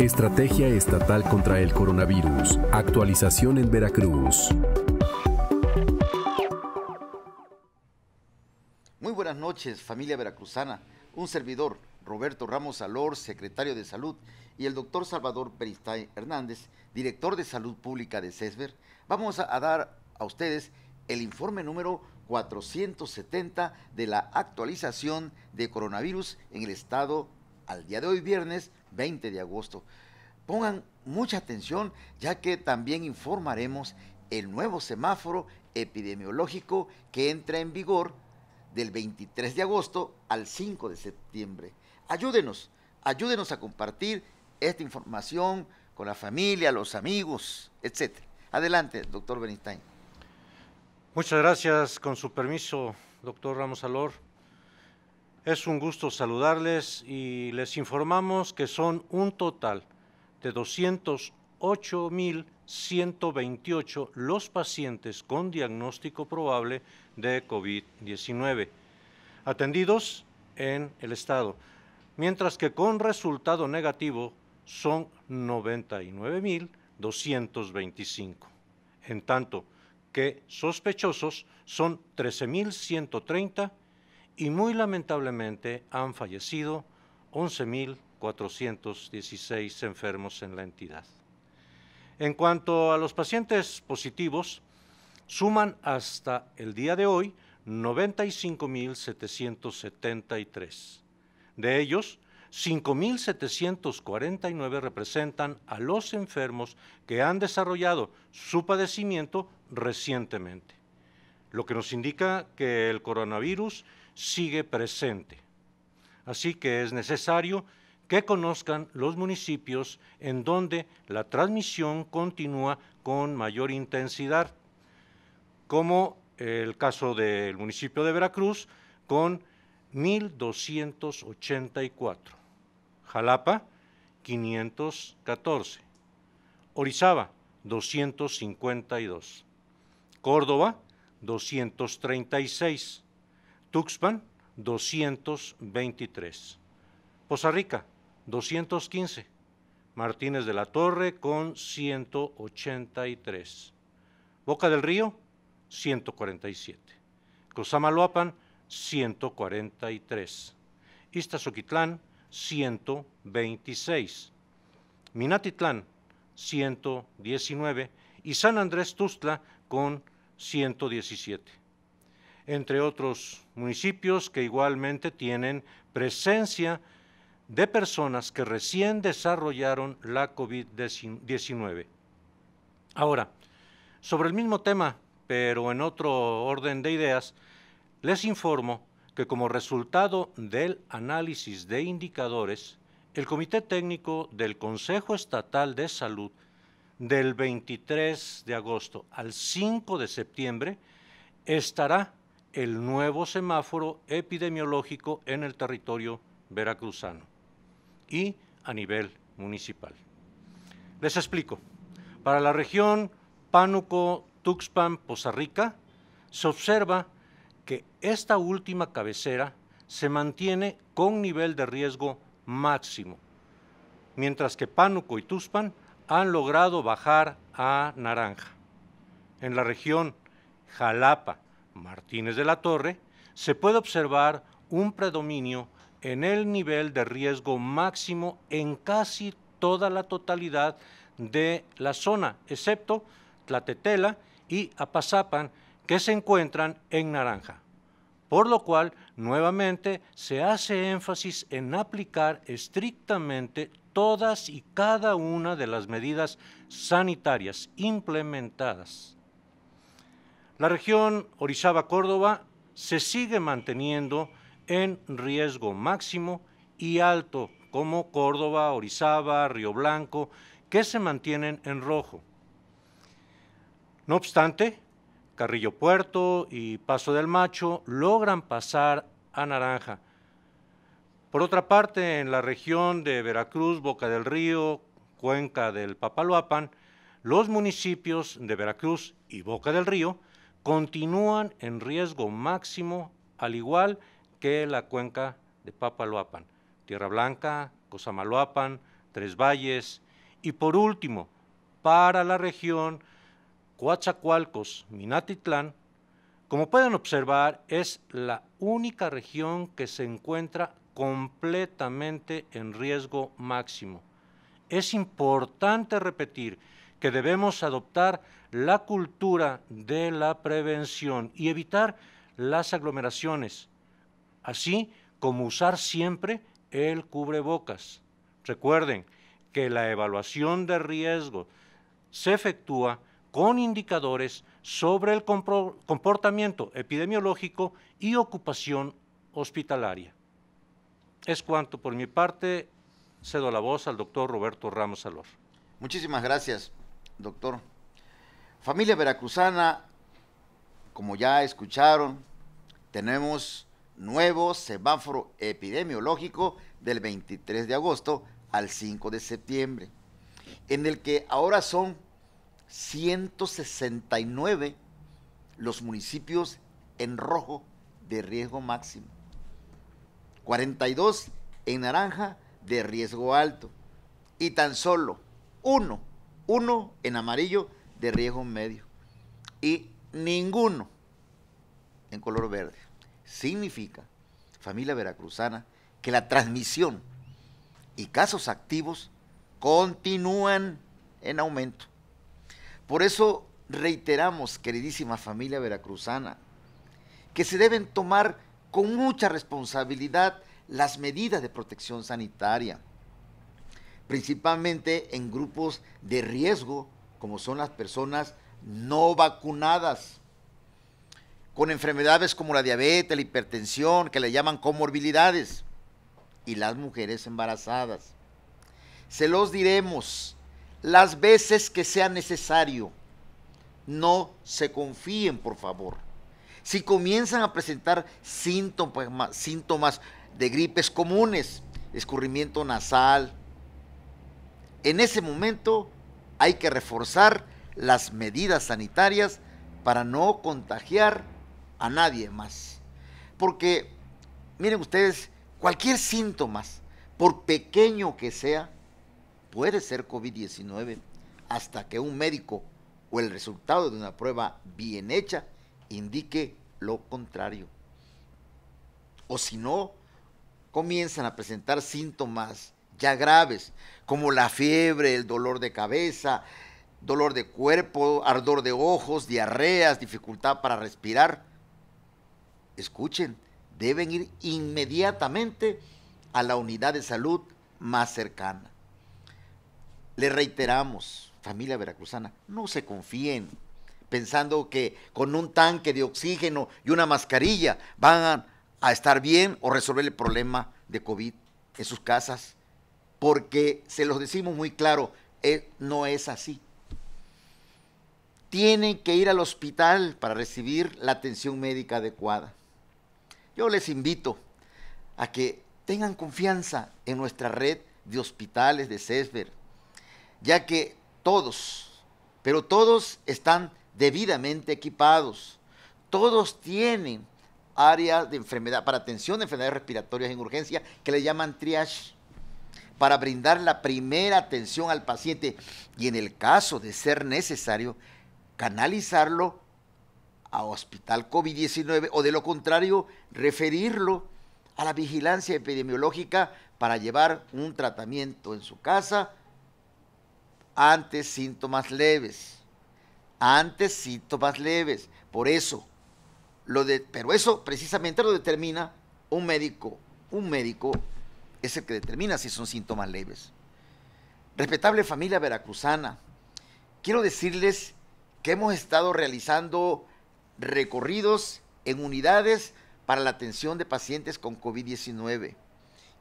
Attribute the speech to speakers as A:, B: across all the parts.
A: Estrategia Estatal contra el Coronavirus. Actualización en Veracruz.
B: Muy buenas noches, familia veracruzana. Un servidor, Roberto Ramos Alor, secretario de Salud, y el doctor Salvador Peristay Hernández, director de Salud Pública de CESBER, vamos a dar a ustedes el informe número 470 de la actualización de coronavirus en el estado al día de hoy viernes 20 de agosto. Pongan mucha atención ya que también informaremos el nuevo semáforo epidemiológico que entra en vigor del 23 de agosto al 5 de septiembre. Ayúdenos, ayúdenos a compartir esta información con la familia, los amigos, etc. Adelante, doctor Benistain.
A: Muchas gracias, con su permiso, doctor Ramos Alor. Es un gusto saludarles y les informamos que son un total de 208.128 los pacientes con diagnóstico probable de COVID-19 atendidos en el Estado, mientras que con resultado negativo son 99.225. En tanto, que sospechosos son 13.130 y muy lamentablemente han fallecido 11.416 enfermos en la entidad. En cuanto a los pacientes positivos, suman hasta el día de hoy 95.773. De ellos, 5.749 representan a los enfermos que han desarrollado su padecimiento recientemente, lo que nos indica que el coronavirus sigue presente. Así que es necesario que conozcan los municipios en donde la transmisión continúa con mayor intensidad, como el caso del municipio de Veracruz con 1.284, Jalapa 514, Orizaba 252. Córdoba, 236. Tuxpan, 223. Poza Rica, 215. Martínez de la Torre con 183. Boca del Río, 147. Cozamaloapan, 143. Iztazoquitlán, 126. Minatitlán, 119. Y San Andrés Tustla con 117, entre otros municipios que igualmente tienen presencia de personas que recién desarrollaron la COVID-19. Ahora, sobre el mismo tema, pero en otro orden de ideas, les informo que como resultado del análisis de indicadores, el Comité Técnico del Consejo Estatal de Salud del 23 de agosto al 5 de septiembre estará el nuevo semáforo epidemiológico en el territorio veracruzano y a nivel municipal. Les explico. Para la región Pánuco, Tuxpan, Poza Rica, se observa que esta última cabecera se mantiene con nivel de riesgo máximo, mientras que Pánuco y Tuxpan han logrado bajar a naranja. En la región Jalapa, Martínez de la Torre, se puede observar un predominio en el nivel de riesgo máximo en casi toda la totalidad de la zona, excepto Tlatetela y Apazapan, que se encuentran en naranja. Por lo cual, nuevamente, se hace énfasis en aplicar estrictamente todas y cada una de las medidas sanitarias implementadas. La región Orizaba-Córdoba se sigue manteniendo en riesgo máximo y alto, como Córdoba, Orizaba, Río Blanco, que se mantienen en rojo. No obstante, Carrillo Puerto y Paso del Macho logran pasar a naranja, por otra parte, en la región de Veracruz, Boca del Río, Cuenca del Papaloapan, los municipios de Veracruz y Boca del Río continúan en riesgo máximo, al igual que la cuenca de Papaloapan, Tierra Blanca, Cosamaloapan, Tres Valles y por último, para la región Coatzacoalcos, Minatitlán, como pueden observar, es la única región que se encuentra completamente en riesgo máximo. Es importante repetir que debemos adoptar la cultura de la prevención y evitar las aglomeraciones, así como usar siempre el cubrebocas. Recuerden que la evaluación de riesgo se efectúa con indicadores sobre el comportamiento epidemiológico y ocupación hospitalaria. Es cuanto por mi parte. Cedo la voz al
B: doctor Roberto Ramos Salor. Muchísimas gracias, doctor. Familia veracruzana, como ya escucharon, tenemos nuevo semáforo epidemiológico del 23 de agosto al 5 de septiembre, en el que ahora son 169 los municipios en rojo de riesgo máximo. 42 en naranja de riesgo alto y tan solo uno, uno en amarillo de riesgo medio y ninguno en color verde. Significa, familia veracruzana, que la transmisión y casos activos continúan en aumento. Por eso reiteramos, queridísima familia veracruzana, que se deben tomar con mucha responsabilidad las medidas de protección sanitaria, principalmente en grupos de riesgo, como son las personas no vacunadas, con enfermedades como la diabetes, la hipertensión, que le llaman comorbilidades, y las mujeres embarazadas. Se los diremos las veces que sea necesario. No se confíen, por favor si comienzan a presentar síntomas, de gripes comunes, escurrimiento nasal, en ese momento hay que reforzar las medidas sanitarias para no contagiar a nadie más. Porque, miren ustedes, cualquier síntoma, por pequeño que sea, puede ser COVID-19 hasta que un médico o el resultado de una prueba bien hecha indique lo contrario. O si no, comienzan a presentar síntomas ya graves, como la fiebre, el dolor de cabeza, dolor de cuerpo, ardor de ojos, diarreas, dificultad para respirar. Escuchen, deben ir inmediatamente a la unidad de salud más cercana. Le reiteramos, familia veracruzana, no se confíen, pensando que con un tanque de oxígeno y una mascarilla van a estar bien o resolver el problema de COVID en sus casas, porque se los decimos muy claro, eh, no es así. Tienen que ir al hospital para recibir la atención médica adecuada. Yo les invito a que tengan confianza en nuestra red de hospitales de CESBER, ya que todos, pero todos están debidamente equipados. Todos tienen áreas de enfermedad, para atención de enfermedades respiratorias en urgencia, que le llaman triage, para brindar la primera atención al paciente y en el caso de ser necesario, canalizarlo a hospital COVID-19 o de lo contrario, referirlo a la vigilancia epidemiológica para llevar un tratamiento en su casa ante síntomas leves antes síntomas leves. Por eso, lo de, pero eso precisamente lo determina un médico. Un médico es el que determina si son síntomas leves. Respetable familia veracruzana, quiero decirles que hemos estado realizando recorridos en unidades para la atención de pacientes con COVID-19,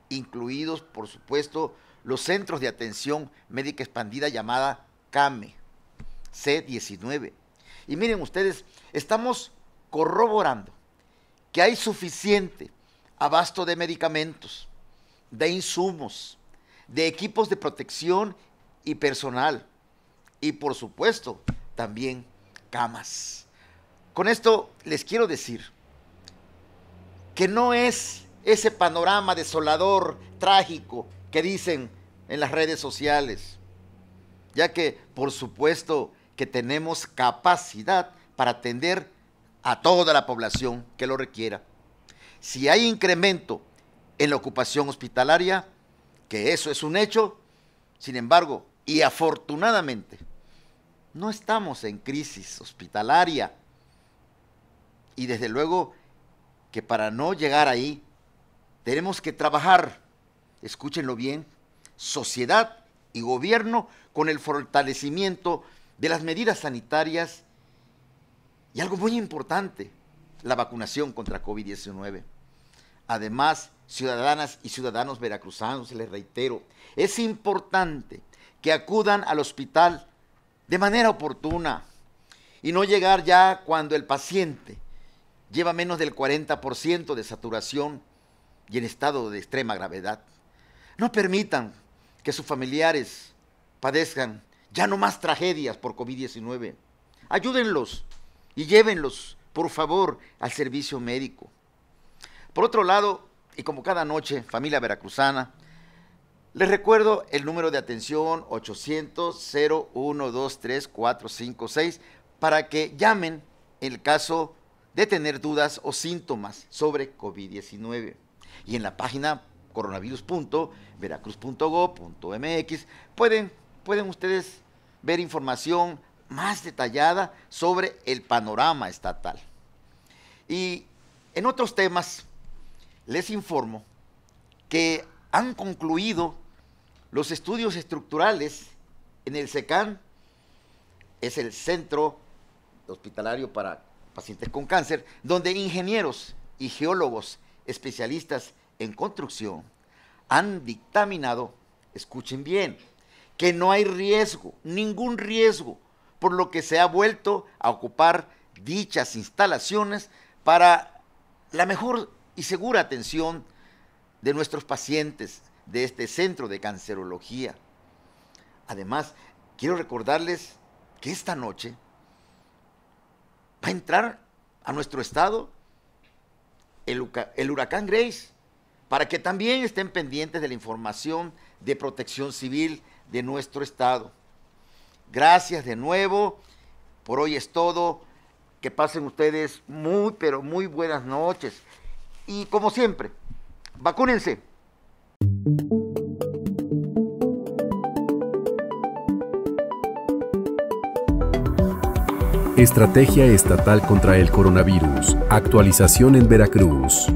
B: incluidos, por supuesto, los centros de atención médica expandida llamada CAME. C-19. Y miren ustedes, estamos corroborando que hay suficiente abasto de medicamentos, de insumos, de equipos de protección y personal, y por supuesto también camas. Con esto les quiero decir que no es ese panorama desolador, trágico, que dicen en las redes sociales, ya que por supuesto que tenemos capacidad para atender a toda la población que lo requiera. Si hay incremento en la ocupación hospitalaria, que eso es un hecho, sin embargo, y afortunadamente, no estamos en crisis hospitalaria. Y desde luego que para no llegar ahí, tenemos que trabajar, escúchenlo bien, sociedad y gobierno con el fortalecimiento de las medidas sanitarias y algo muy importante, la vacunación contra COVID-19. Además, ciudadanas y ciudadanos veracruzanos, les reitero, es importante que acudan al hospital de manera oportuna y no llegar ya cuando el paciente lleva menos del 40% de saturación y en estado de extrema gravedad. No permitan que sus familiares padezcan ya no más tragedias por COVID-19. Ayúdenlos y llévenlos, por favor, al servicio médico. Por otro lado, y como cada noche, familia veracruzana, les recuerdo el número de atención 800 0123456 para que llamen en el caso de tener dudas o síntomas sobre COVID-19. Y en la página coronavirus.veracruz.gov.mx pueden pueden ustedes ver información más detallada sobre el panorama estatal. Y en otros temas, les informo que han concluido los estudios estructurales en el SECAN, es el Centro Hospitalario para Pacientes con Cáncer, donde ingenieros y geólogos especialistas en construcción han dictaminado, escuchen bien, que no hay riesgo, ningún riesgo, por lo que se ha vuelto a ocupar dichas instalaciones para la mejor y segura atención de nuestros pacientes de este centro de cancerología. Además, quiero recordarles que esta noche va a entrar a nuestro estado el, huracán Grace, para que también estén pendientes de la información de protección civil de nuestro Estado. Gracias de nuevo. Por hoy es todo. Que pasen ustedes muy, pero muy buenas noches. Y como siempre, vacúnense.
A: Estrategia Estatal contra el Coronavirus. Actualización en Veracruz.